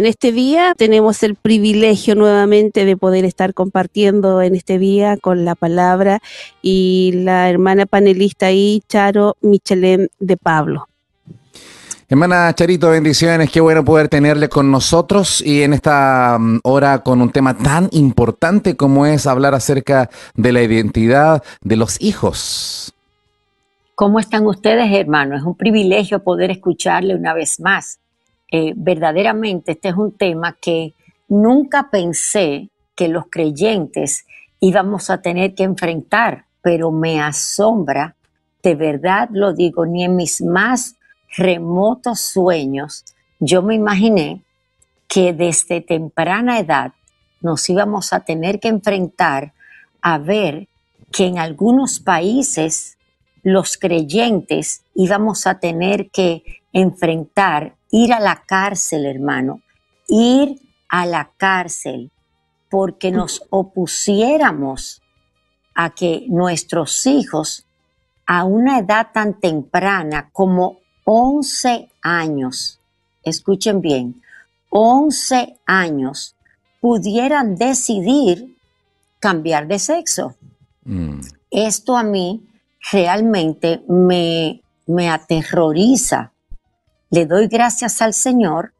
en este día tenemos el privilegio nuevamente de poder estar compartiendo en este día con la palabra y la hermana panelista ahí, Charo Michelén de Pablo. Hermana Charito, bendiciones, qué bueno poder tenerle con nosotros y en esta mm, hora con un tema tan importante como es hablar acerca de la identidad de los hijos. ¿Cómo están ustedes, hermano? Es un privilegio poder escucharle una vez más. Eh, verdaderamente este es un tema que nunca pensé que los creyentes íbamos a tener que enfrentar, pero me asombra, de verdad lo digo, ni en mis más remotos sueños yo me imaginé que desde temprana edad nos íbamos a tener que enfrentar a ver que en algunos países los creyentes íbamos a tener que enfrentar ir a la cárcel, hermano, ir a la cárcel porque nos opusiéramos a que nuestros hijos a una edad tan temprana como 11 años, escuchen bien, 11 años pudieran decidir cambiar de sexo. Mm. Esto a mí realmente me, me aterroriza le doy gracias al Señor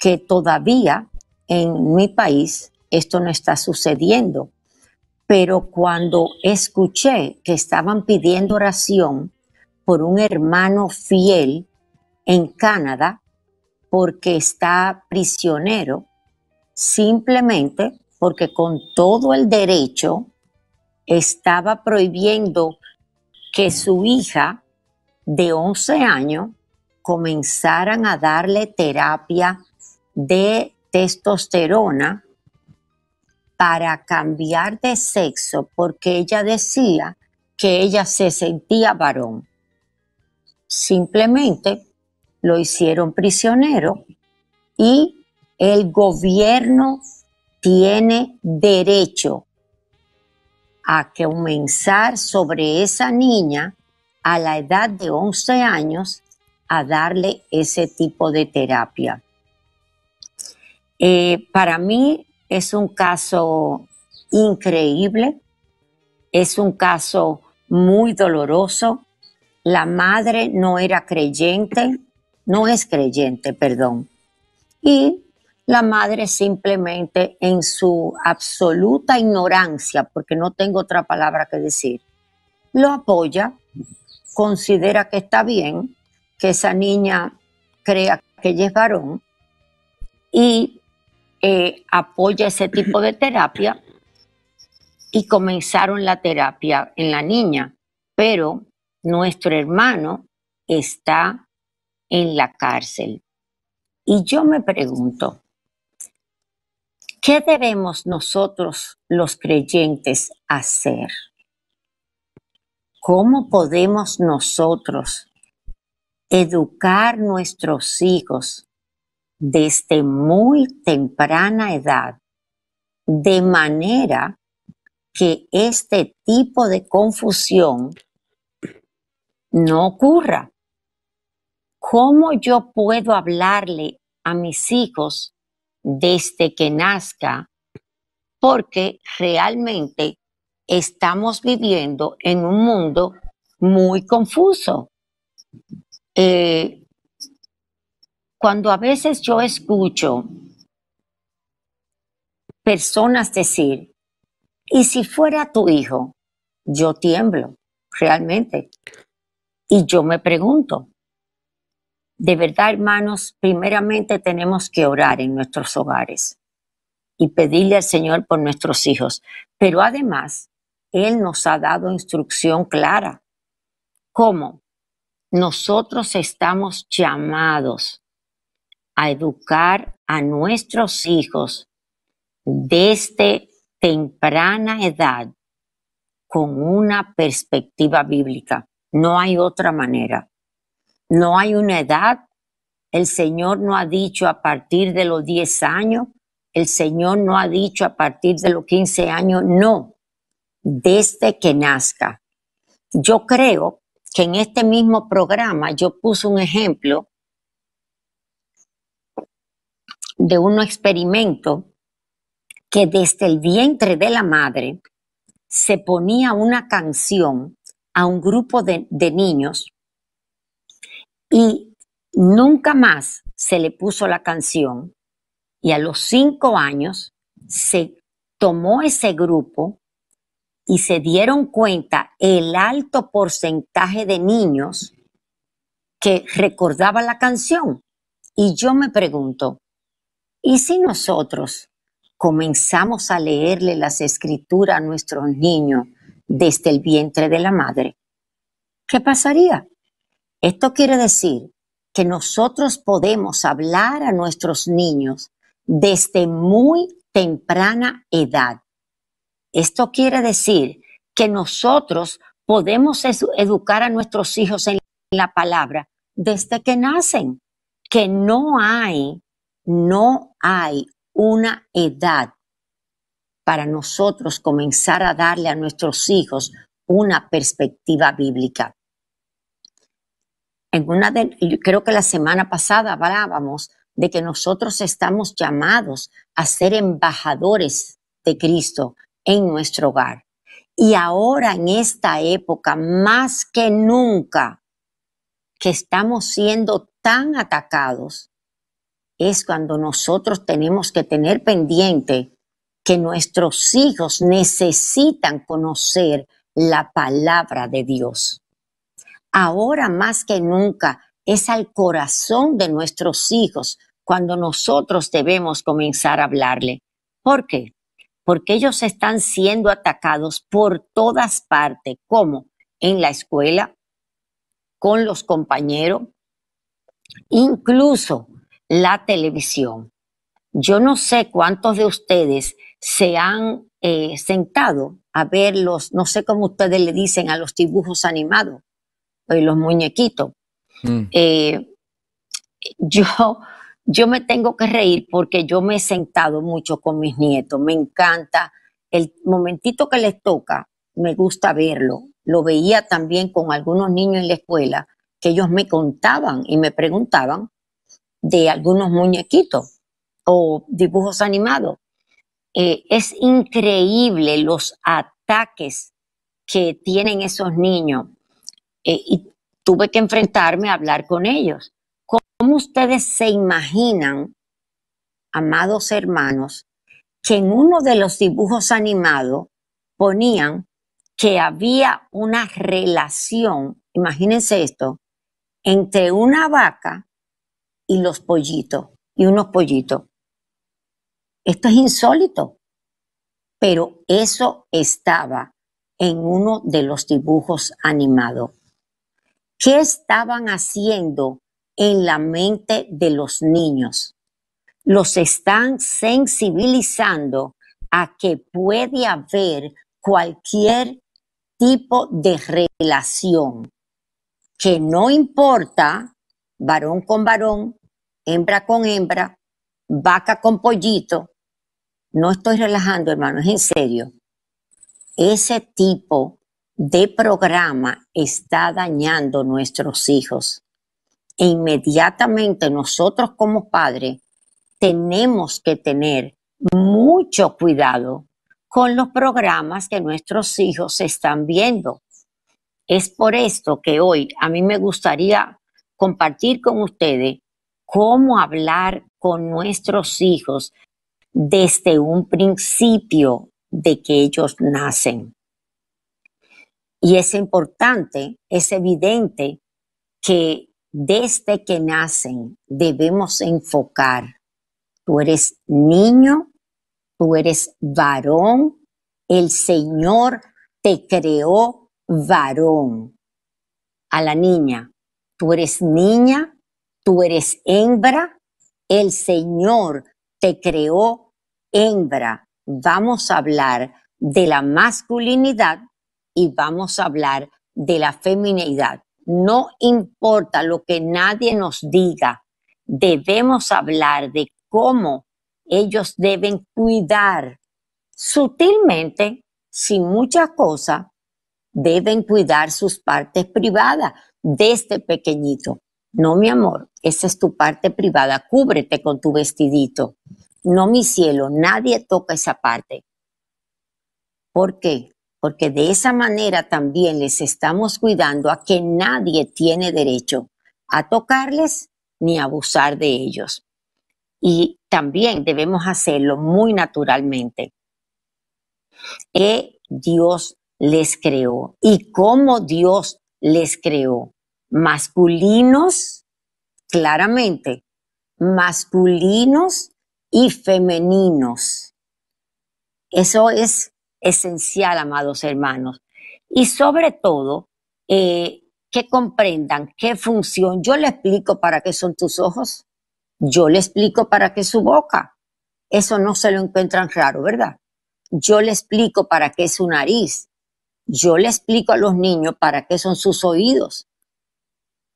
que todavía en mi país esto no está sucediendo. Pero cuando escuché que estaban pidiendo oración por un hermano fiel en Canadá porque está prisionero, simplemente porque con todo el derecho estaba prohibiendo que su hija de 11 años comenzaran a darle terapia de testosterona para cambiar de sexo porque ella decía que ella se sentía varón. Simplemente lo hicieron prisionero y el gobierno tiene derecho a comenzar sobre esa niña a la edad de 11 años a darle ese tipo de terapia. Eh, para mí es un caso increíble, es un caso muy doloroso. La madre no era creyente, no es creyente, perdón. Y la madre simplemente en su absoluta ignorancia, porque no tengo otra palabra que decir, lo apoya, considera que está bien, que esa niña crea que ella es varón y eh, apoya ese tipo de terapia y comenzaron la terapia en la niña, pero nuestro hermano está en la cárcel. Y yo me pregunto, ¿qué debemos nosotros los creyentes hacer? ¿Cómo podemos nosotros educar nuestros hijos desde muy temprana edad, de manera que este tipo de confusión no ocurra. ¿Cómo yo puedo hablarle a mis hijos desde que nazca? Porque realmente estamos viviendo en un mundo muy confuso eh, cuando a veces yo escucho personas decir, y si fuera tu hijo, yo tiemblo, realmente. Y yo me pregunto, de verdad, hermanos, primeramente tenemos que orar en nuestros hogares y pedirle al Señor por nuestros hijos. Pero además, Él nos ha dado instrucción clara. ¿Cómo? nosotros estamos llamados a educar a nuestros hijos desde este temprana edad con una perspectiva bíblica. No hay otra manera. No hay una edad. El Señor no ha dicho a partir de los 10 años, el Señor no ha dicho a partir de los 15 años, no, desde que nazca. Yo creo en este mismo programa yo puse un ejemplo de un experimento que desde el vientre de la madre se ponía una canción a un grupo de, de, niños y nunca más se le puso la canción y a los cinco años se tomó ese grupo y se dieron cuenta el alto porcentaje de niños que recordaba la canción. Y yo me pregunto, ¿y si nosotros comenzamos a leerle las escrituras a nuestros niños desde el vientre de la madre? ¿Qué pasaría? Esto quiere decir que nosotros podemos hablar a nuestros niños desde muy temprana edad esto quiere decir que nosotros podemos educar a nuestros hijos en la palabra desde que nacen, que no hay, no hay una edad para nosotros comenzar a darle a nuestros hijos una perspectiva bíblica. En una creo que la semana pasada hablábamos de que nosotros estamos llamados a ser embajadores de Cristo, en nuestro hogar. Y ahora en esta época, más que nunca, que estamos siendo tan atacados, es cuando nosotros tenemos que tener pendiente que nuestros hijos necesitan conocer la palabra de Dios. Ahora más que nunca es al corazón de nuestros hijos cuando nosotros debemos comenzar a hablarle. ¿Por qué? porque ellos están siendo atacados por todas partes, como en la escuela, con los compañeros, incluso la televisión. Yo no sé cuántos de ustedes se han eh, sentado a ver los, no sé cómo ustedes le dicen a los dibujos animados, eh, los muñequitos. Mm. Eh, yo yo me tengo que reír porque yo me he sentado mucho con mis nietos, me encanta. El momentito que les toca, me gusta verlo. Lo veía también con algunos niños en la escuela, que ellos me contaban y me preguntaban de algunos muñequitos o dibujos animados. Eh, es increíble los ataques que tienen esos niños. Eh, y tuve que enfrentarme a hablar con ellos. ¿Cómo ustedes se imaginan, amados hermanos, que en uno de los dibujos animados ponían que había una relación, imagínense esto, entre una vaca y los pollitos, y unos pollitos. Esto es insólito, pero eso estaba en uno de los dibujos animados. ¿Qué estaban haciendo en la mente de los niños. Los están sensibilizando a que puede haber cualquier tipo de relación, que no importa varón con varón, hembra con hembra, vaca con pollito. No estoy relajando, hermano, es en serio. Ese tipo de programa está dañando nuestros hijos. E inmediatamente nosotros como padres tenemos que tener mucho cuidado con los programas que nuestros hijos están viendo. Es por esto que hoy a mí me gustaría compartir con ustedes cómo hablar con nuestros hijos desde un principio de que ellos nacen. Y es importante, es evidente que desde que nacen debemos enfocar, tú eres niño, tú eres varón, el Señor te creó varón. A la niña, tú eres niña, tú eres hembra, el Señor te creó hembra. Vamos a hablar de la masculinidad y vamos a hablar de la feminidad. No importa lo que nadie nos diga, debemos hablar de cómo ellos deben cuidar sutilmente, sin mucha cosa, deben cuidar sus partes privadas desde este pequeñito. No, mi amor, esa es tu parte privada, cúbrete con tu vestidito. No, mi cielo, nadie toca esa parte. ¿Por qué? porque de esa manera también les estamos cuidando a que nadie tiene derecho a tocarles ni abusar de ellos. Y también debemos hacerlo muy naturalmente. Que Dios les creó y cómo Dios les creó. Masculinos, claramente, masculinos y femeninos. Eso es esencial, amados hermanos. Y sobre todo, eh, que comprendan qué función. Yo le explico para qué son tus ojos, yo le explico para qué su boca. Eso no se lo encuentran raro, ¿verdad? Yo le explico para qué es su nariz. Yo le explico a los niños para qué son sus oídos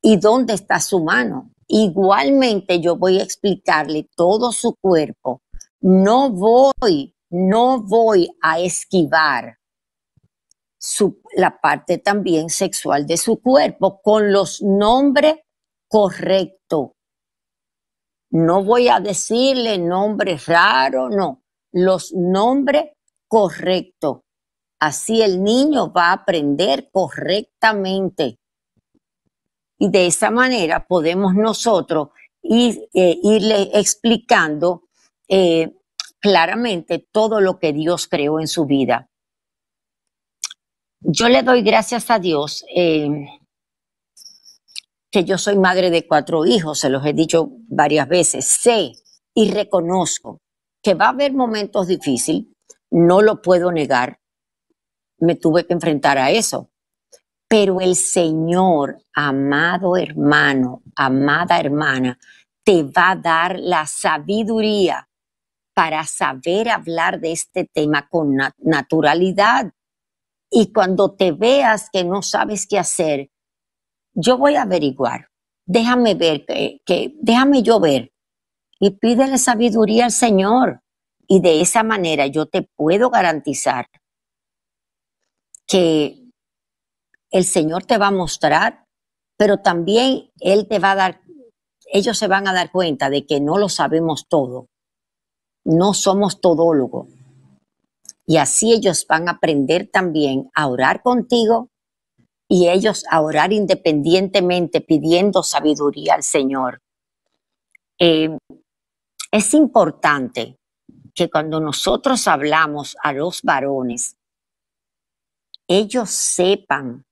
y dónde está su mano. Igualmente yo voy a explicarle todo su cuerpo. No voy no voy a esquivar la parte también sexual de su cuerpo con los nombres correctos. No voy a decirle nombres raros, no, los nombres correctos. Así el niño va a aprender correctamente. Y de esa manera podemos nosotros eh, irle explicando eh, claramente todo lo que Dios creó en su vida. Yo le doy gracias a Dios eh, que yo soy madre de cuatro hijos, se los he dicho varias veces, sé y reconozco que va a haber momentos difíciles, no lo puedo negar, me tuve que enfrentar a eso, pero el Señor, amado hermano, amada hermana, te va a dar la sabiduría para saber hablar de este tema con naturalidad. Y cuando te veas que no sabes qué hacer, yo voy a averiguar. Déjame ver, que, déjame yo ver. Y pídele sabiduría al Señor. Y de esa manera yo te puedo garantizar que el Señor te va a mostrar, pero también Él te va a dar, ellos se van a dar cuenta de que no lo sabemos todo no somos todólogos. Y así ellos van a aprender también a orar contigo y ellos a orar independientemente pidiendo sabiduría al Señor. Eh, es importante que cuando nosotros hablamos a los varones, ellos sepan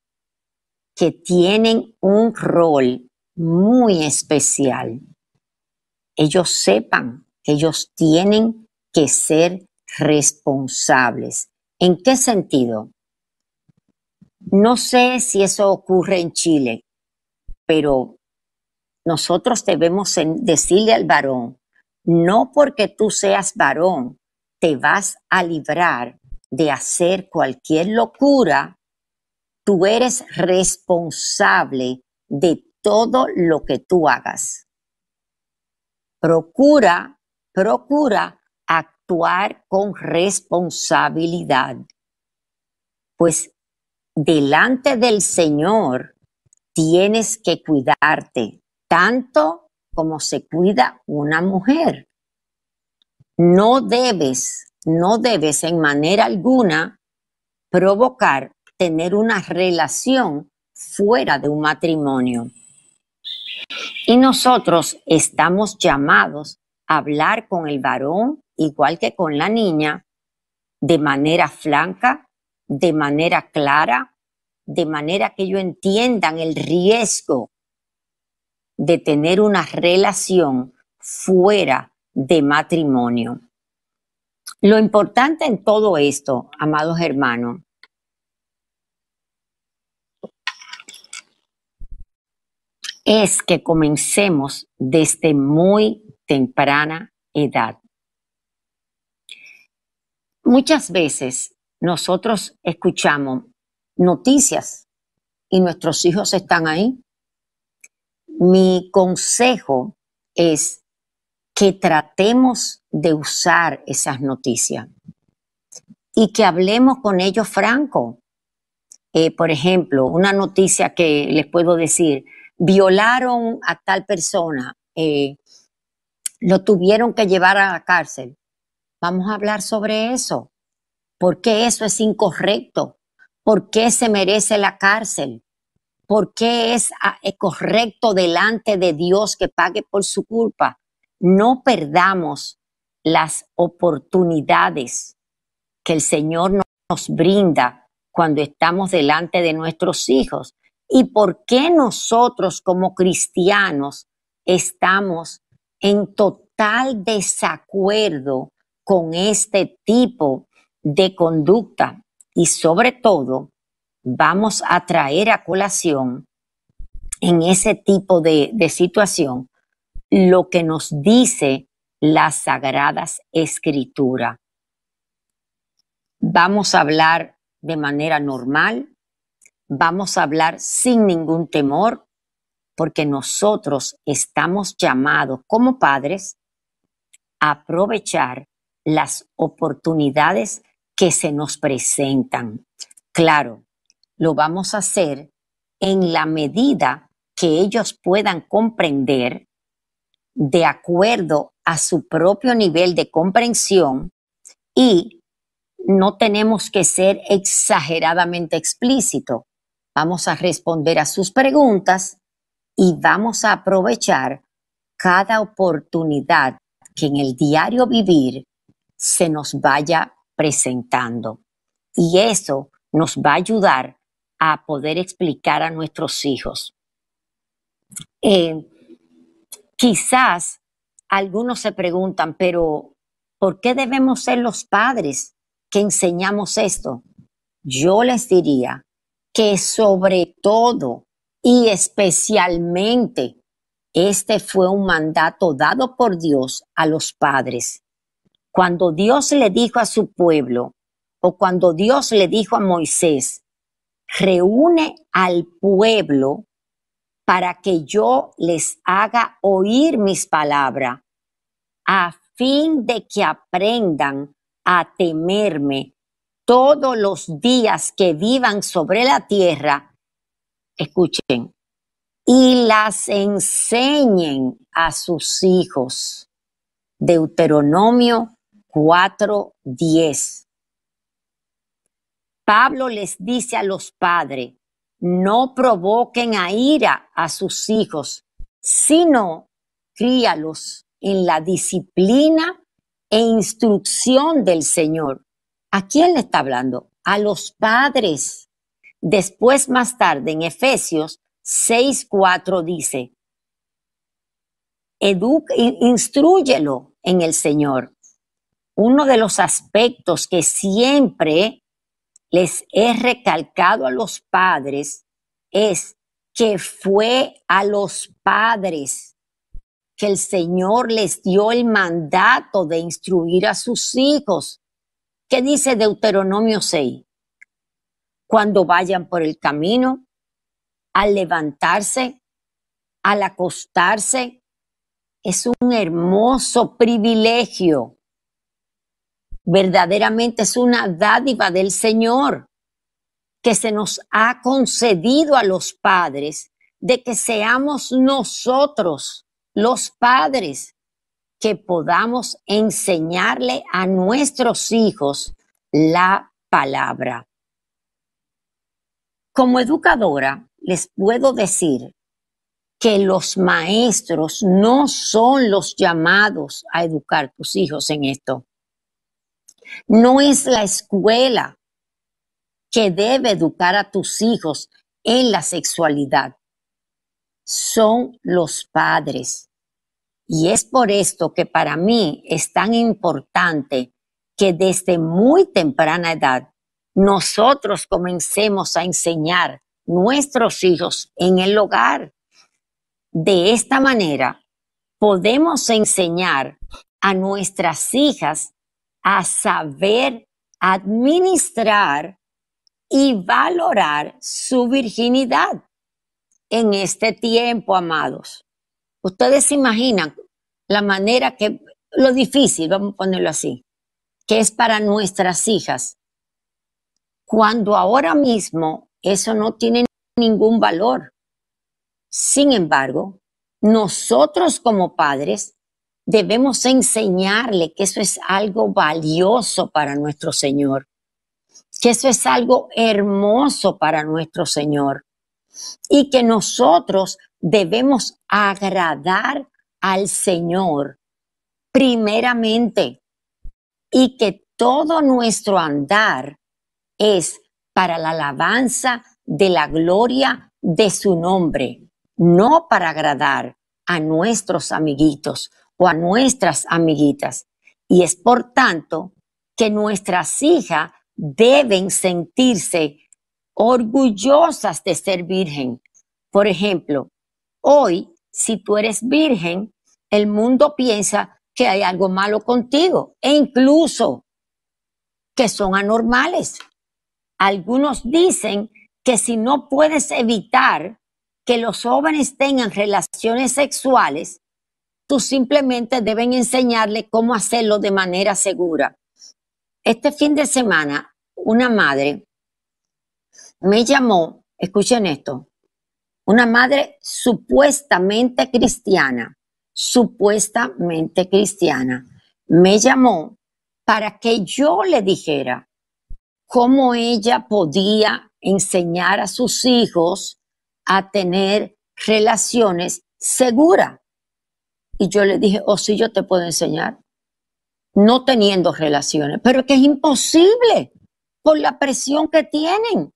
que tienen un rol muy especial. Ellos sepan ellos tienen que ser responsables. ¿En qué sentido? No sé si eso ocurre en Chile, pero nosotros debemos decirle al varón, no porque tú seas varón, te vas a librar de hacer cualquier locura, tú eres responsable de todo lo que tú hagas. Procura procura actuar con responsabilidad, pues delante del Señor tienes que cuidarte tanto como se cuida una mujer. No debes, no debes en manera alguna provocar tener una relación fuera de un matrimonio. Y nosotros estamos llamados hablar con el varón igual que con la niña, de manera franca, de manera clara, de manera que ellos entiendan el riesgo de tener una relación fuera de matrimonio. Lo importante en todo esto, amados hermanos, es que comencemos desde muy temprana edad. Muchas veces nosotros escuchamos noticias y nuestros hijos están ahí. Mi consejo es que tratemos de usar esas noticias y que hablemos con ellos franco. Eh, por ejemplo, una noticia que les puedo decir, violaron a tal persona, eh, lo tuvieron que llevar a la cárcel. Vamos a hablar sobre eso. ¿Por qué eso es incorrecto? ¿Por qué se merece la cárcel? ¿Por qué es ah, correcto delante de Dios que pague por su culpa? No perdamos las oportunidades que el Señor nos brinda cuando estamos delante de nuestros hijos. ¿Y por qué nosotros como cristianos estamos en total desacuerdo con este tipo de conducta y sobre todo vamos a traer a colación en ese tipo de, situación lo que nos dice las sagradas escrituras. Vamos a hablar de manera normal, vamos a hablar sin ningún temor, porque nosotros estamos llamados como padres a aprovechar las oportunidades que se nos presentan. Claro, lo vamos a hacer en la medida que ellos puedan comprender, de acuerdo a su propio nivel de comprensión, y no tenemos que ser exageradamente explícito. Vamos a responder a sus preguntas y vamos a aprovechar cada oportunidad que en el diario vivir se nos vaya presentando. Y eso nos va a ayudar a poder explicar a nuestros hijos. Eh, quizás algunos se preguntan, pero ¿por qué debemos ser los padres que enseñamos esto? Yo les diría que sobre todo y especialmente, este fue un mandato dado por Dios a los padres. Cuando Dios le dijo a su pueblo, o cuando Dios le dijo a Moisés, reúne al pueblo para que yo les haga oír mis palabras, a fin de que aprendan a temerme todos los días que vivan sobre la tierra escuchen, y las enseñen a sus hijos. Deuteronomio 4:10. Pablo les dice a los padres, no provoquen a ira a sus hijos, sino críalos en la disciplina e instrucción del Señor. ¿A quién le está hablando? A los padres. Después, más tarde, en Efesios 6.4 dice, educa, instruyelo en el Señor. Uno de los aspectos que siempre les he recalcado a los padres es que fue a los padres que el Señor les dio el mandato de instruir a sus hijos. ¿Qué dice Deuteronomio 6? cuando vayan por el camino, al levantarse, al acostarse. Es un hermoso privilegio. Verdaderamente es una dádiva del Señor que se nos ha concedido a los padres de que seamos nosotros los padres que podamos enseñarle a nuestros hijos la palabra. Como educadora, les puedo decir que los maestros no son los llamados a educar a tus hijos en esto. No es la escuela que debe educar a tus hijos en la sexualidad. Son los padres. Y es por esto que para mí es tan importante que desde muy temprana edad nosotros comencemos a enseñar nuestros hijos en el hogar. De esta manera, podemos enseñar a nuestras hijas a saber administrar y valorar su virginidad en este tiempo, amados. Ustedes se imaginan la manera que, lo difícil, vamos a ponerlo así, que es para nuestras hijas cuando ahora mismo eso no tiene ningún valor. Sin embargo, nosotros como padres debemos enseñarle que eso es algo valioso para nuestro Señor, que eso es algo hermoso para nuestro Señor y que nosotros debemos agradar al Señor primeramente y que todo nuestro andar es para la alabanza de la gloria de su nombre, no para agradar a nuestros amiguitos o a nuestras amiguitas. Y es por tanto que nuestras hijas deben sentirse orgullosas de ser virgen. Por ejemplo, hoy, si tú eres virgen, el mundo piensa que hay algo malo contigo e incluso que son anormales. Algunos dicen que si no puedes evitar que los jóvenes tengan relaciones sexuales, tú simplemente deben enseñarle cómo hacerlo de manera segura. Este fin de semana, una madre me llamó, escuchen esto, una madre supuestamente cristiana, supuestamente cristiana, me llamó para que yo le dijera cómo ella podía enseñar a sus hijos a tener relaciones seguras. Y yo le dije, oh, sí, yo te puedo enseñar, no teniendo relaciones, pero que es imposible por la presión que tienen.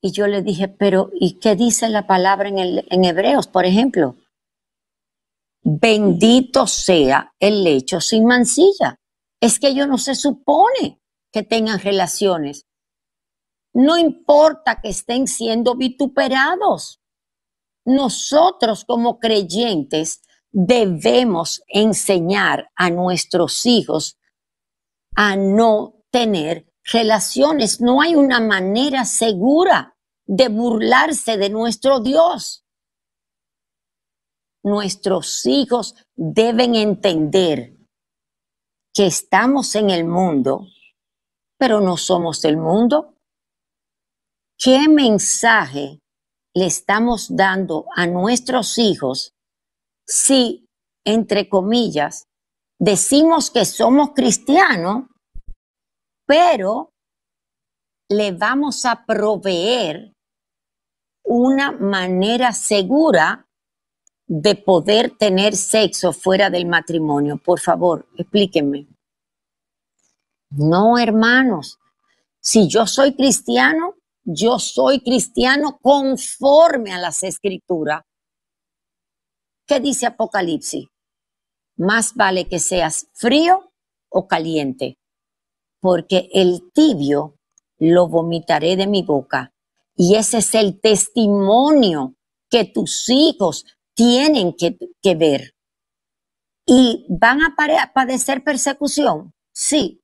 Y yo le dije, pero ¿y qué dice la palabra en, en hebreos, por ejemplo? Bendito sea el lecho sin mancilla. Es que yo no se supone que tengan relaciones. No importa que estén siendo vituperados. Nosotros como creyentes debemos enseñar a nuestros hijos a no tener relaciones. No hay una manera segura de burlarse de nuestro Dios. Nuestros hijos deben entender que estamos en el mundo pero no somos del mundo. ¿Qué mensaje le estamos dando a nuestros hijos si, entre comillas, decimos que somos cristianos, pero le vamos a proveer una manera segura de poder tener sexo fuera del matrimonio. Por favor, explíquenme. No, hermanos, si yo soy cristiano, yo soy cristiano conforme a las escrituras. ¿Qué dice Apocalipsis? Más vale que seas frío o caliente, porque el tibio lo vomitaré de mi boca. Y ese es el testimonio que tus hijos tienen que, que ver. ¿Y van a padecer persecución? Sí,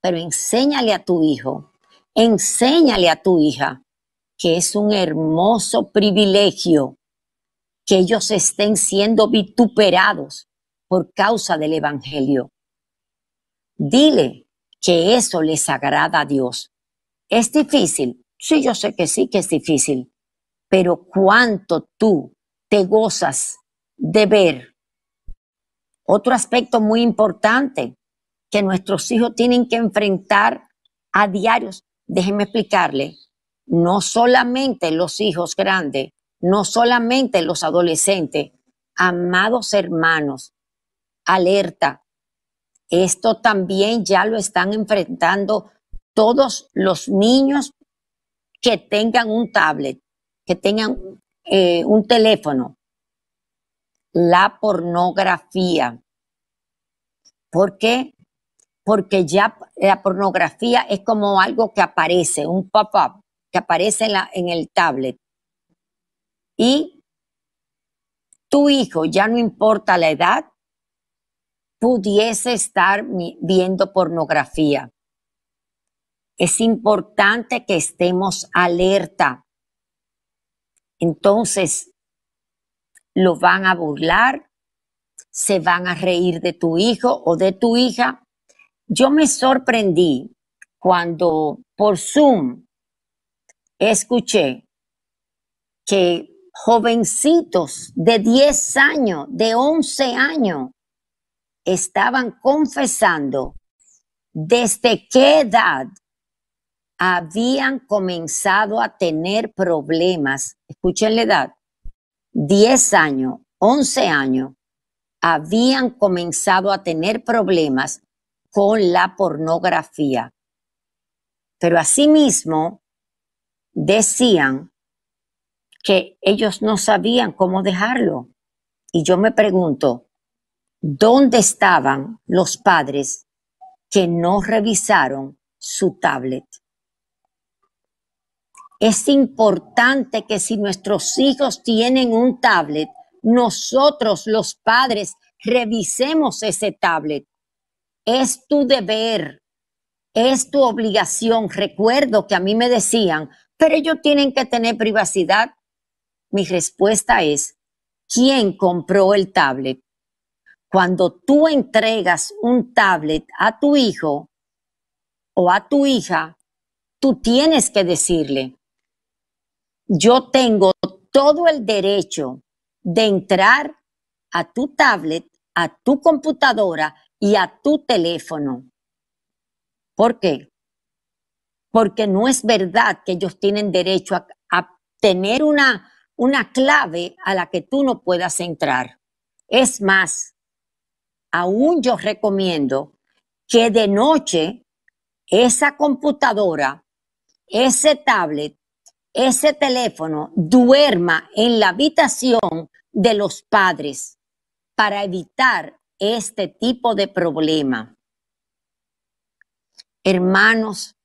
pero enséñale a tu hijo, enséñale a tu hija que es un hermoso privilegio que ellos estén siendo vituperados por causa del Evangelio. Dile que eso les agrada a Dios. ¿Es difícil? Sí, yo sé que sí que es difícil, pero cuánto tú te gozas de ver. Otro aspecto muy importante, que nuestros hijos tienen que enfrentar a diarios. Déjenme explicarle, no solamente los hijos grandes, no solamente los adolescentes, amados hermanos, alerta, esto también ya lo están enfrentando todos los niños que tengan un tablet, que tengan eh, un teléfono. La pornografía. ¿Por qué? porque ya la pornografía es como algo que aparece, un pop-up que aparece en, en el tablet. Y tu hijo, ya no importa la edad, pudiese estar viendo pornografía. Es importante que estemos alerta. Entonces, lo van a burlar, se van a reír de tu hijo o de tu hija yo me sorprendí cuando por Zoom escuché que jovencitos de 10 años, de 11 años, estaban confesando desde qué edad habían comenzado a tener problemas. Escuchen la edad. 10 años, 11 años, habían comenzado a tener problemas con la pornografía. Pero asimismo decían que ellos no sabían cómo dejarlo. Y yo me pregunto, ¿dónde estaban los padres que no revisaron su tablet? Es importante que si nuestros hijos tienen un tablet, nosotros los padres revisemos ese tablet es tu deber, es tu obligación. Recuerdo que a mí me decían, pero ellos tienen que tener privacidad. Mi respuesta es, ¿quién compró el tablet? Cuando tú entregas un tablet a tu hijo o a tu hija, tú tienes que decirle, yo tengo todo el derecho de entrar a tu tablet, a tu computadora y a tu teléfono. ¿Por qué? Porque no es verdad que ellos tienen derecho a, tener una, una clave a la que tú no puedas entrar. Es más, aún yo recomiendo que de noche esa computadora, ese tablet, ese teléfono duerma en la habitación de los padres para evitar este tipo de problema. Hermanos,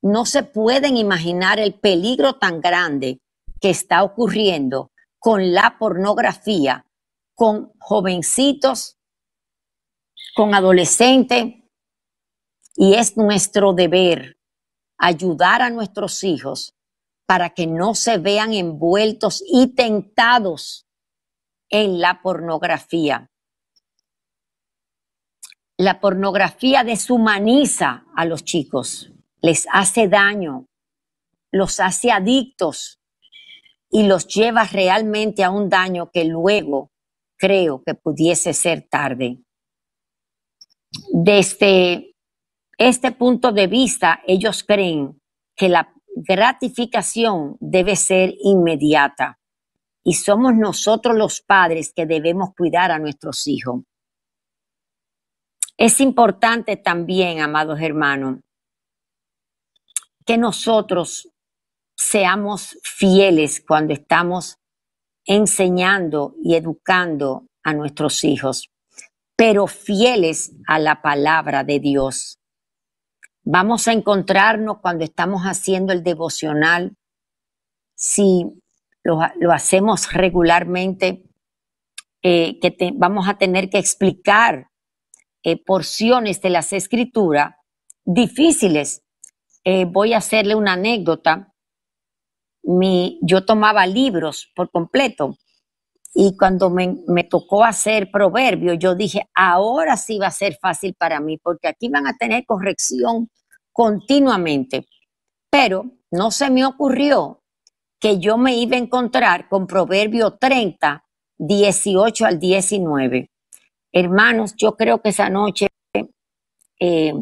no se pueden imaginar el peligro tan grande que está ocurriendo con la pornografía, con jovencitos, con adolescentes, y es nuestro deber ayudar a nuestros hijos para que no se vean envueltos y tentados en la pornografía. La pornografía deshumaniza a los chicos, les hace daño, los hace adictos y los lleva realmente a un daño que luego creo que pudiese ser tarde. Desde este punto de vista, ellos creen que la gratificación debe ser inmediata y somos nosotros los padres que debemos cuidar a nuestros hijos. Es importante también, amados hermanos, que nosotros seamos fieles cuando estamos enseñando y educando a nuestros hijos, pero fieles a la palabra de Dios. Vamos a encontrarnos cuando estamos haciendo el devocional, si lo, hacemos regularmente, eh, que vamos a tener que explicar eh, porciones de las escrituras difíciles. Eh, voy a hacerle una anécdota. Mi, yo tomaba libros por completo y cuando me, me tocó hacer proverbio, yo dije, ahora sí va a ser fácil para mí porque aquí van a tener corrección continuamente. Pero no se me ocurrió que yo me iba a encontrar con proverbio 30, 18 al 19. Hermanos, yo creo que esa noche eh,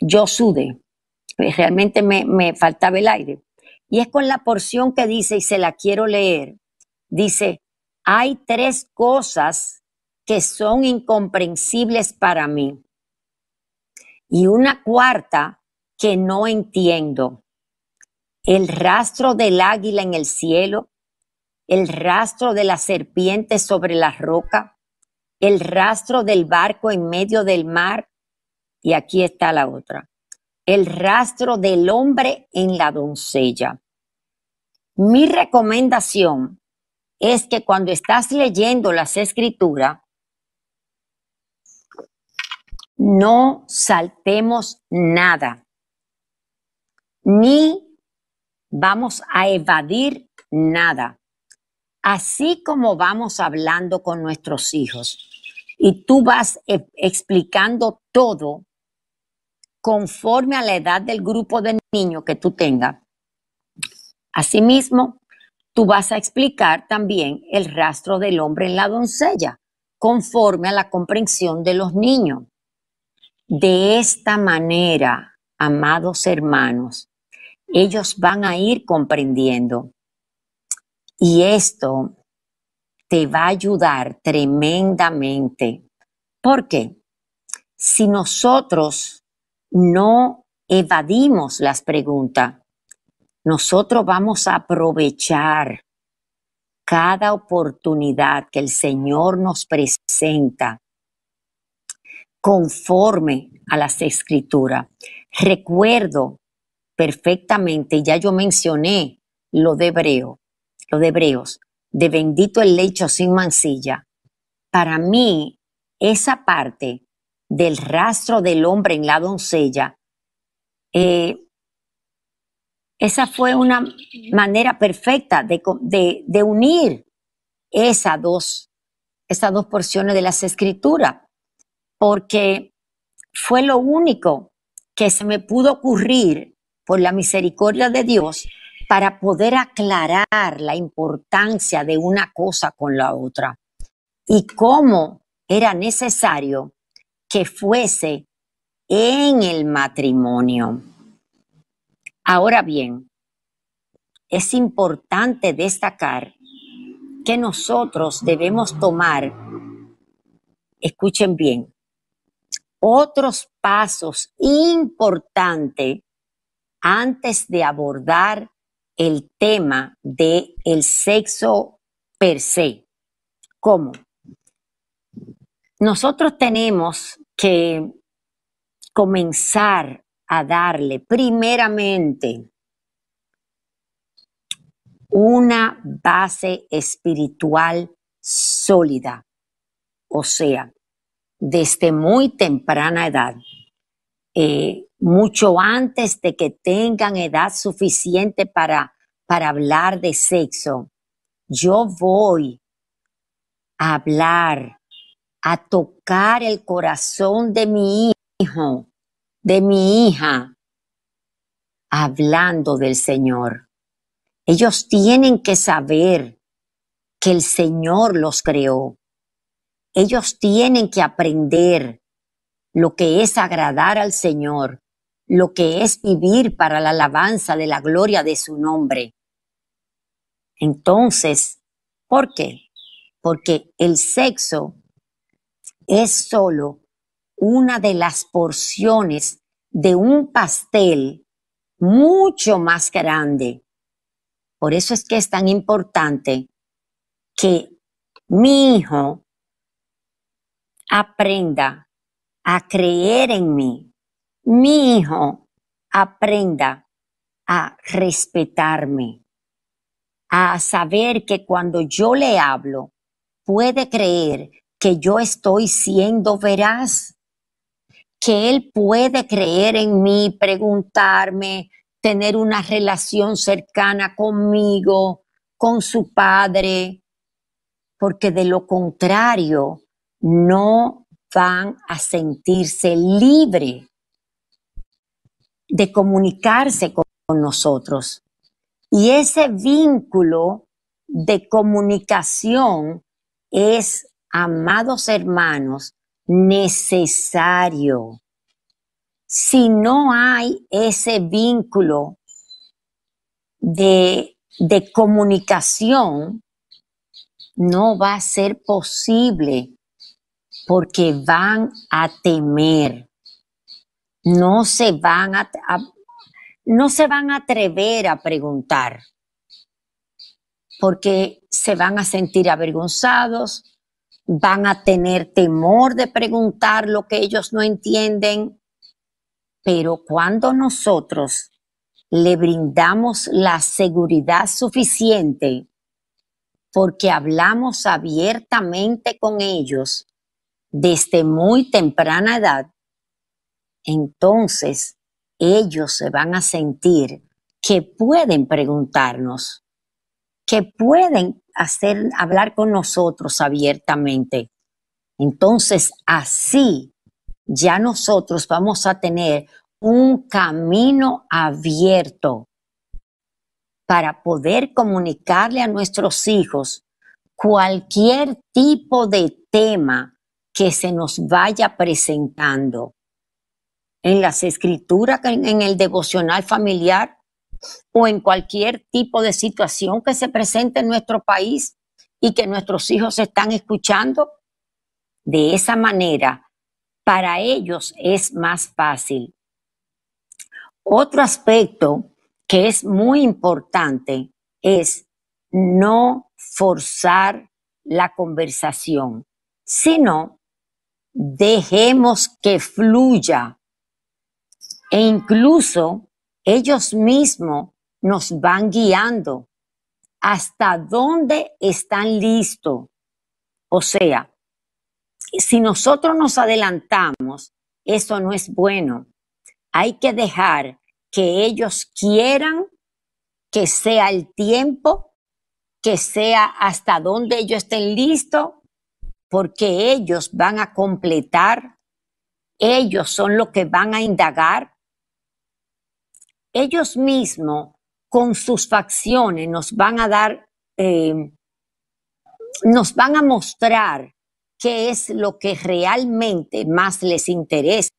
yo sude, eh, realmente me, me faltaba el aire. Y es con la porción que dice, y se la quiero leer, dice, hay tres cosas que son incomprensibles para mí y una cuarta que no entiendo. El rastro del águila en el cielo, el rastro de la serpiente sobre la roca, el rastro del barco en medio del mar, y aquí está la otra, el rastro del hombre en la doncella. Mi recomendación es que cuando estás leyendo las escrituras, no saltemos nada, ni vamos a evadir nada así como vamos hablando con nuestros hijos y tú vas e, explicando todo conforme a la edad del grupo de niños que tú tengas. Asimismo, tú vas a explicar también el rastro del hombre en la doncella, conforme a la comprensión de los niños. De esta manera, amados hermanos, ellos van a ir comprendiendo y esto te va a ayudar tremendamente. porque Si nosotros no evadimos las preguntas, nosotros vamos a aprovechar cada oportunidad que el Señor nos presenta conforme a las escrituras. Recuerdo perfectamente, ya yo mencioné lo de Hebreo, los de Hebreos, de bendito el lecho sin mancilla, para mí esa parte del rastro del hombre en la doncella, eh, esa fue una manera perfecta de, unir dos, esas dos porciones de las escrituras, porque fue lo único que se me pudo ocurrir por la misericordia de Dios para poder aclarar la importancia de una cosa con la otra y cómo era necesario que fuese en el matrimonio. Ahora bien, es importante destacar que nosotros debemos tomar, escuchen bien, otros pasos importantes antes de abordar el tema del el sexo per se. ¿Cómo? Nosotros tenemos que comenzar a darle primeramente una base espiritual sólida, o sea, desde muy temprana edad, eh, mucho antes de que tengan edad suficiente para, para hablar de sexo. Yo voy a hablar, a tocar el corazón de mi hijo, de mi hija, hablando del Señor. Ellos tienen que saber que el Señor los creó. Ellos tienen que aprender lo que es agradar al Señor lo que es vivir para la alabanza de la gloria de su nombre. Entonces, ¿por qué? Porque el sexo es solo una de las porciones de un pastel mucho más grande. Por eso es que es tan importante que mi hijo aprenda a creer en mí, mi hijo aprenda a respetarme, a saber que cuando yo le hablo, puede creer que yo estoy siendo veraz, que él puede creer en mí, preguntarme, tener una relación cercana conmigo, con su padre, porque de lo contrario no van a sentirse libres de comunicarse con, nosotros. Y ese vínculo de comunicación es, amados hermanos, necesario. Si no hay ese vínculo de, de, comunicación, no va a ser posible porque van a temer no se van a, no se van a atrever a preguntar porque se van a sentir avergonzados, van a tener temor de preguntar lo que ellos no entienden, pero cuando nosotros le brindamos la seguridad suficiente porque hablamos abiertamente con ellos desde muy temprana edad, entonces ellos se van a sentir que pueden preguntarnos, que pueden hacer, hablar con nosotros abiertamente. Entonces, así ya nosotros vamos a tener un camino abierto para poder comunicarle a nuestros hijos cualquier tipo de tema que se nos vaya presentando en las escrituras, en el devocional familiar o en cualquier tipo de situación que se presente en nuestro país y que nuestros hijos están escuchando. De esa manera, para ellos es más fácil. Otro aspecto que es muy importante es no forzar la conversación, sino dejemos que fluya e incluso ellos mismos nos van guiando hasta dónde están listos. O sea, si nosotros nos adelantamos, eso no es bueno. Hay que dejar que ellos quieran que sea el tiempo, que sea hasta donde ellos estén listos, porque ellos van a completar, ellos son los que van a indagar, ellos mismos con sus facciones nos van a dar, eh, nos van a mostrar qué es lo que realmente más les interesa.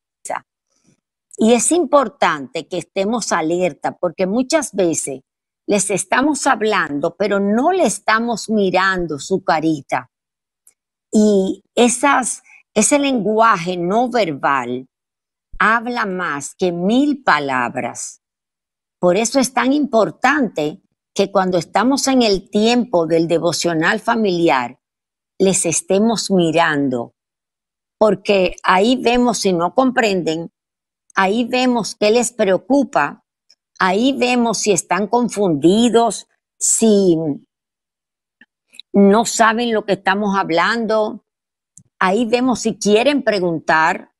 Y es importante que estemos alerta porque muchas veces les estamos hablando, pero no le estamos mirando su carita. Y esas, ese lenguaje no verbal habla más que mil palabras. Por eso es tan importante que cuando estamos en el tiempo del devocional familiar, les estemos mirando, porque ahí vemos si no comprenden, ahí vemos qué les preocupa, ahí vemos si están confundidos, si no saben lo que estamos hablando, ahí vemos si quieren preguntar,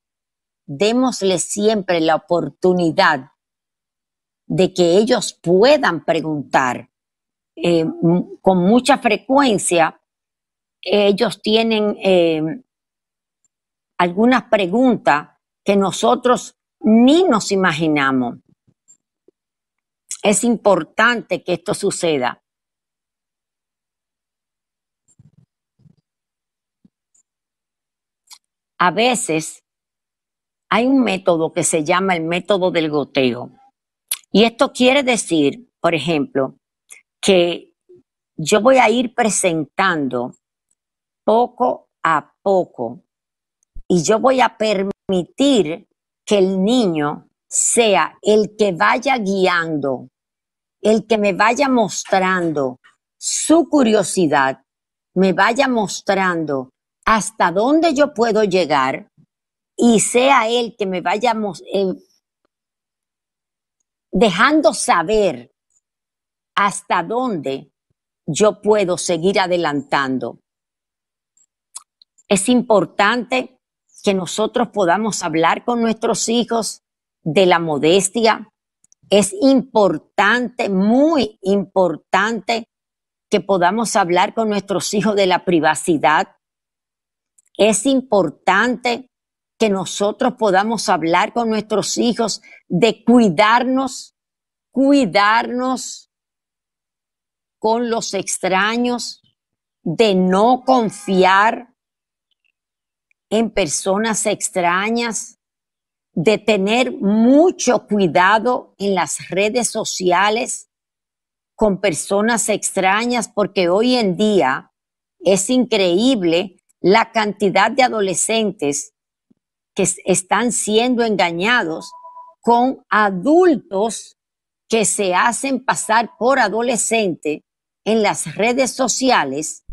démosles siempre la oportunidad de que ellos puedan preguntar. Eh, con mucha frecuencia ellos tienen eh, algunas preguntas que nosotros ni nos imaginamos. Es importante que esto suceda. A veces hay un método que se llama el método del goteo. Y esto quiere decir, por ejemplo, que yo voy a ir presentando poco a poco y yo voy a permitir que el niño sea el que vaya guiando, el que me vaya mostrando su curiosidad, me vaya mostrando hasta dónde yo puedo llegar y sea él que me vaya dejando saber hasta dónde yo puedo seguir adelantando. Es importante que nosotros podamos hablar con nuestros hijos de la modestia. Es importante, muy importante, que podamos hablar con nuestros hijos de la privacidad. Es importante que nosotros podamos hablar con nuestros hijos de cuidarnos, cuidarnos con los extraños, de no confiar en personas extrañas, de tener mucho cuidado en las redes sociales con personas extrañas, porque hoy en día es increíble la cantidad de adolescentes que están siendo engañados con adultos que se hacen pasar por adolescente en las redes sociales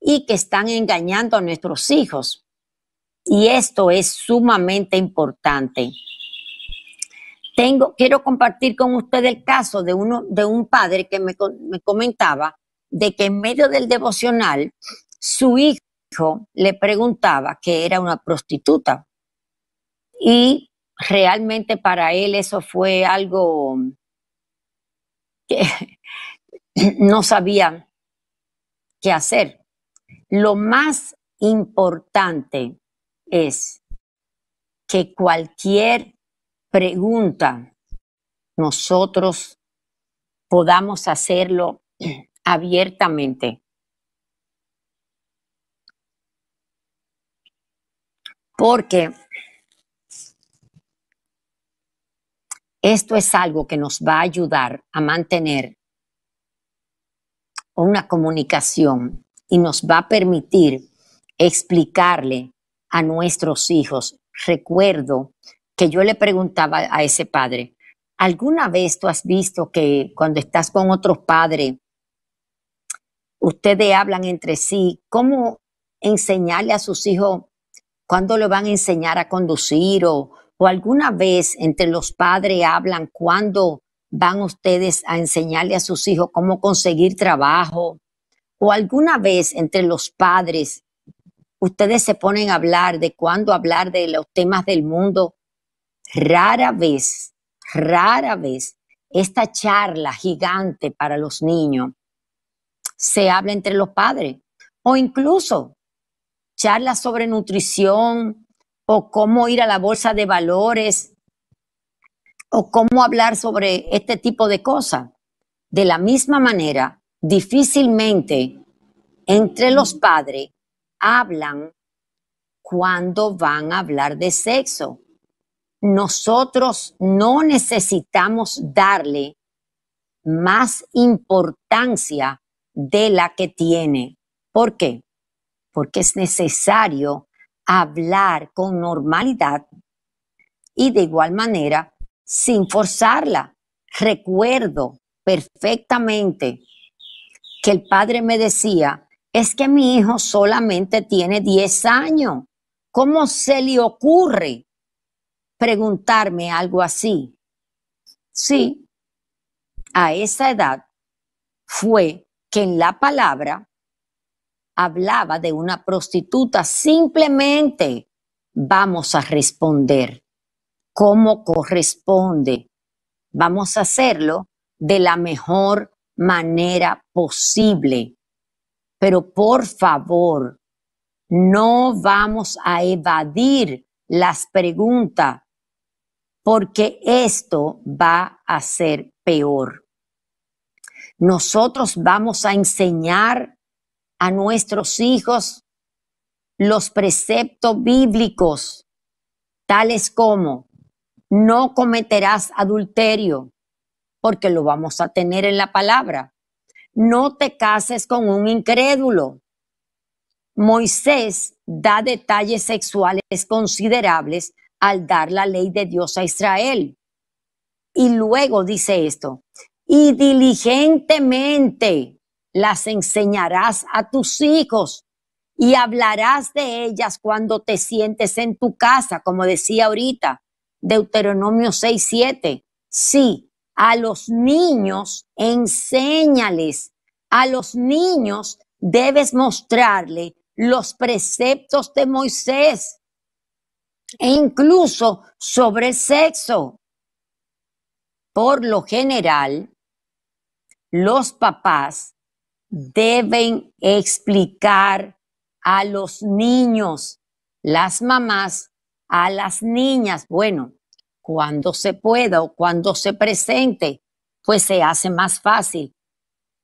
y que están engañando a nuestros hijos. Y esto es sumamente importante. Tengo, quiero compartir con usted el caso de, uno, de un padre que me, me comentaba de que en medio del devocional su hijo le preguntaba que era una prostituta. Y realmente para él eso fue algo que no sabía qué hacer. Lo más importante es que cualquier pregunta nosotros podamos hacerlo abiertamente. Porque Esto es algo que nos va a ayudar a mantener una comunicación y nos va a permitir explicarle a nuestros hijos. Recuerdo que yo le preguntaba a ese padre, ¿alguna vez tú has visto que cuando estás con otro padre, ustedes hablan entre sí? ¿Cómo enseñarle a sus hijos cuándo lo van a enseñar a conducir o ¿O alguna vez entre los padres hablan cuándo van ustedes a enseñarle a sus hijos cómo conseguir trabajo? ¿O alguna vez entre los padres ustedes se ponen a hablar de cuándo hablar de los temas del mundo? Rara vez, rara vez, esta charla gigante para los niños se habla entre los padres. O incluso charlas sobre nutrición, o cómo ir a la bolsa de valores o cómo hablar sobre este tipo de cosas. De la misma manera, difícilmente entre los padres hablan cuando van a hablar de sexo. Nosotros no necesitamos darle más importancia de la que tiene. ¿Por qué? Porque es necesario hablar con normalidad y de igual manera sin forzarla. Recuerdo perfectamente que el padre me decía, es que mi hijo solamente tiene 10 años. ¿Cómo se le ocurre preguntarme algo así? Sí, a esa edad fue que en la palabra hablaba de una prostituta. Simplemente vamos a responder como corresponde. Vamos a hacerlo de la mejor manera posible. Pero por favor, no vamos a evadir las preguntas porque esto va a ser peor. Nosotros vamos a enseñar a nuestros hijos los preceptos bíblicos, tales como no cometerás adulterio, porque lo vamos a tener en la palabra. No te cases con un incrédulo. Moisés da detalles sexuales considerables al dar la ley de Dios a Israel. Y luego dice esto, y diligentemente las enseñarás a tus hijos y hablarás de ellas cuando te sientes en tu casa, como decía ahorita, Deuteronomio 6:7. Sí, a los niños enséñales, a los niños debes mostrarle los preceptos de Moisés e incluso sobre sexo. Por lo general, los papás deben explicar a los niños, las mamás, a las niñas, bueno, cuando se pueda o cuando se presente, pues se hace más fácil.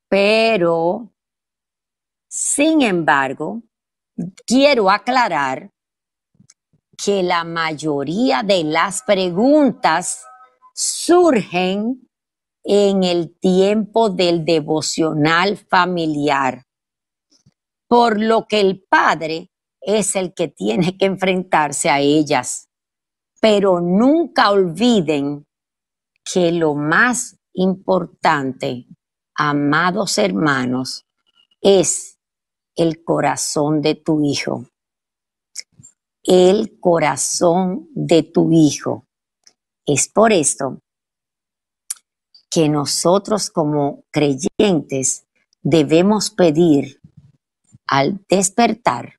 Pero, sin embargo, quiero aclarar que la mayoría de las preguntas surgen en el tiempo del devocional familiar, por lo que el padre es el que tiene que enfrentarse a ellas. Pero nunca olviden que lo más importante, amados hermanos, es el corazón de tu hijo. El corazón de tu hijo. Es por esto que nosotros como creyentes debemos pedir al despertar,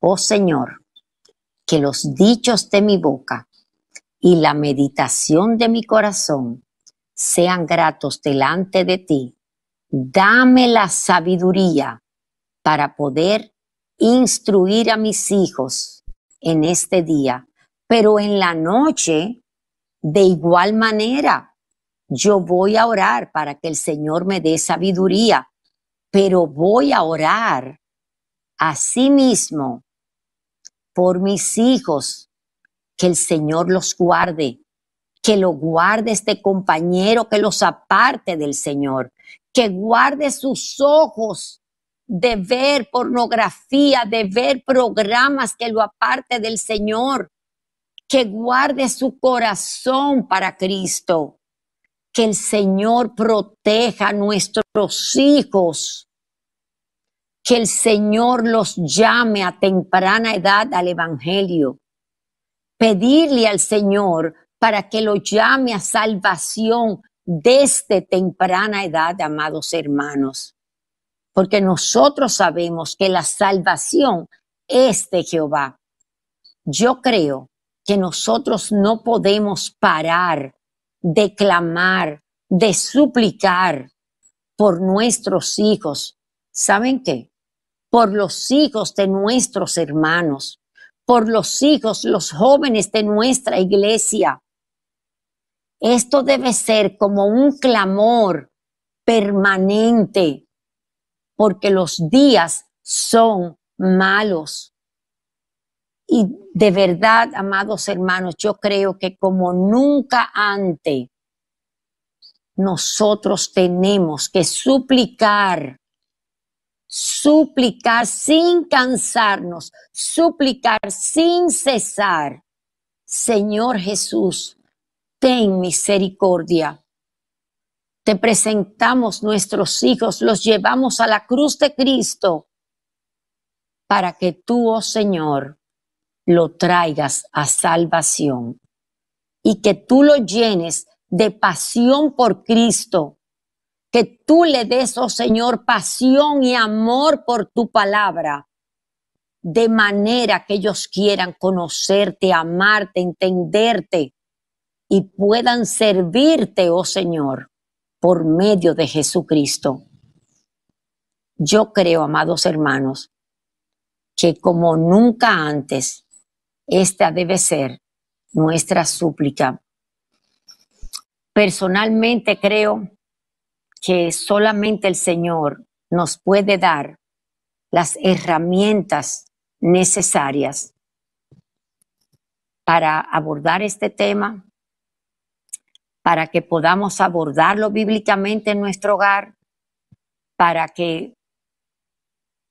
oh Señor, que los dichos de mi boca y la meditación de mi corazón sean gratos delante de ti. Dame la sabiduría para poder instruir a mis hijos en este día, pero en la noche de igual manera yo voy a orar para que el Señor me dé sabiduría, pero voy a orar a sí mismo por mis hijos, que el Señor los guarde, que lo guarde este compañero, que los aparte del Señor, que guarde sus ojos de ver pornografía, de ver programas que lo aparte del Señor, que guarde su corazón para Cristo, que el Señor proteja a nuestros hijos, que el Señor los llame a temprana edad al Evangelio. Pedirle al Señor para que lo llame a salvación desde temprana edad, amados hermanos, porque nosotros sabemos que la salvación es de Jehová. Yo creo que nosotros no podemos parar de clamar, de suplicar por nuestros hijos. ¿Saben qué? Por los hijos de nuestros hermanos, por los hijos, los jóvenes de nuestra iglesia. Esto debe ser como un clamor permanente, porque los días son malos. Y de verdad, amados hermanos, yo creo que como nunca antes, nosotros tenemos que suplicar, suplicar sin cansarnos, suplicar sin cesar. Señor Jesús, ten misericordia. Te presentamos nuestros hijos, los llevamos a la cruz de Cristo para que tú, oh Señor, lo traigas a salvación y que tú lo llenes de pasión por Cristo, que tú le des, oh Señor, pasión y amor por tu palabra, de manera que ellos quieran conocerte, amarte, entenderte y puedan servirte, oh Señor, por medio de Jesucristo. Yo creo, amados hermanos, que como nunca antes, esta debe ser nuestra súplica. Personalmente creo que solamente el Señor nos puede dar las herramientas necesarias para abordar este tema, para que podamos abordarlo bíblicamente en nuestro hogar, para que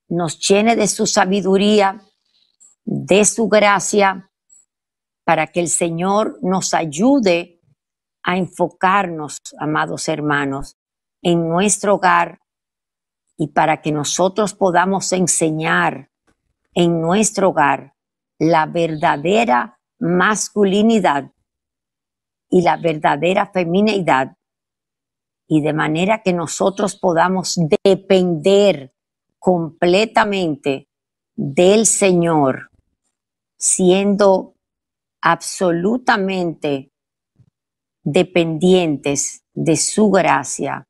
nos llene de su sabiduría de su gracia para que el Señor nos ayude a enfocarnos, amados hermanos, en nuestro hogar y para que nosotros podamos enseñar en nuestro hogar la verdadera masculinidad y la verdadera feminidad y de manera que nosotros podamos depender completamente del Señor siendo absolutamente dependientes de su gracia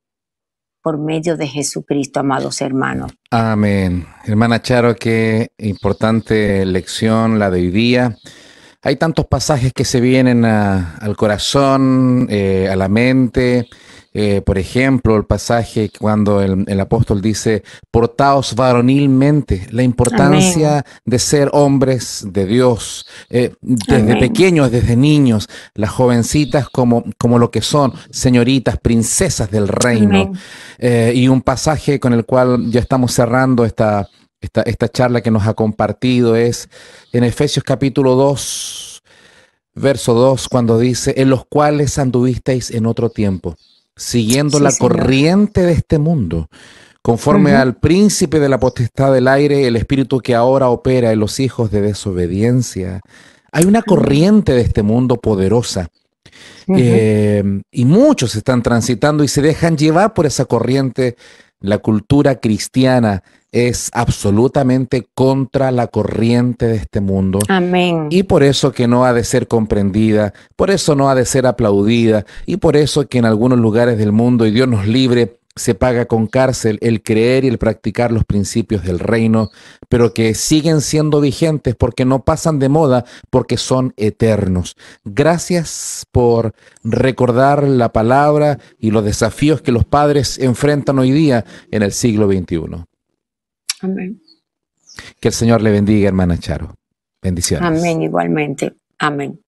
por medio de Jesucristo, amados hermanos. Amén. Hermana Charo, qué importante lección la de hoy día. Hay tantos pasajes que se vienen al corazón, eh, a la mente, eh, por ejemplo, el pasaje cuando el, apóstol dice, portaos varonilmente, la importancia de ser hombres de Dios, eh, desde pequeños, desde niños, las jovencitas como, como lo que son, señoritas, princesas del reino. Eh, y un pasaje con el cual ya estamos cerrando esta, esta, esta charla que nos ha compartido es en Efesios capítulo 2. Verso 2, cuando dice, en los cuales anduvisteis en otro tiempo, siguiendo la corriente de este mundo, conforme al príncipe de la potestad del aire, el espíritu que ahora opera en los hijos de desobediencia. Hay una corriente de este mundo poderosa. Eh, y muchos están transitando y se dejan llevar por esa corriente la cultura cristiana es absolutamente contra la corriente de este mundo. Amén. Y por eso que no ha de ser comprendida, por eso no ha de ser aplaudida, y por eso que en algunos lugares del mundo, y Dios nos libre, se paga con cárcel el creer y el practicar los principios del reino, pero que siguen siendo vigentes porque no pasan de moda, porque son eternos. Gracias por recordar la palabra y los desafíos que los padres enfrentan hoy día en el siglo XXI. Amén. Que el Señor le bendiga, hermana Charo. Bendiciones. Amén, igualmente. Amén.